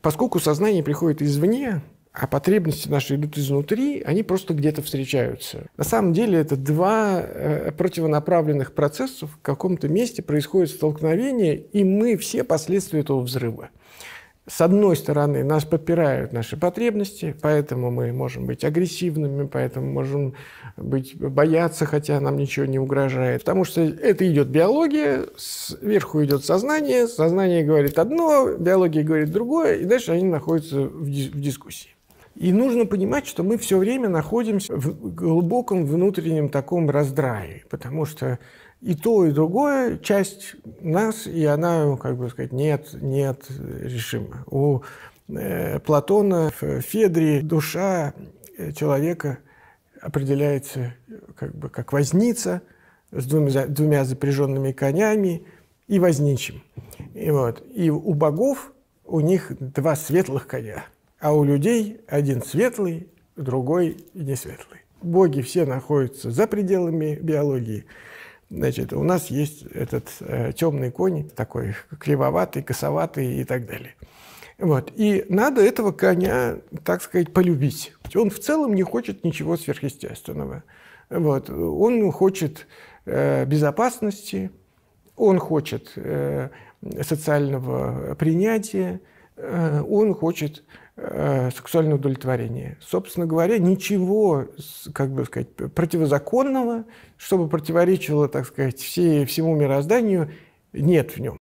поскольку сознание приходит извне, а потребности наши идут изнутри, они просто где-то встречаются. На самом деле это два э, противонаправленных процесса в каком-то месте происходит столкновение, и мы все последствия этого взрыва с одной стороны, нас подпирают наши потребности, поэтому мы можем быть агрессивными, поэтому можем быть, бояться, хотя нам ничего не угрожает. Потому что это идет биология, сверху идет сознание, сознание говорит одно, биология говорит другое, и дальше они находятся в, дис в дискуссии. И нужно понимать, что мы все время находимся в глубоком внутреннем таком раздрае, потому что и то, и другое часть нас, и она, ну, как бы сказать, нет, нет решима. У э, Платона в Федре душа э, человека определяется как бы как возница с двумя, двумя запряженными конями и возничим. И, вот. и у богов у них два светлых коня – а у людей один светлый, другой не светлый. Боги все находятся за пределами биологии. Значит, у нас есть этот э, темный конь, такой кривоватый, косоватый и так далее. Вот. И надо этого коня, так сказать, полюбить. Он в целом не хочет ничего сверхъестественного. Вот. Он хочет э, безопасности, он хочет э, социального принятия, э, он хочет Э, сексуальное удовлетворение. Собственно говоря, ничего, как бы сказать, противозаконного, чтобы противоречило, так сказать, все, всему мирозданию, нет в нем.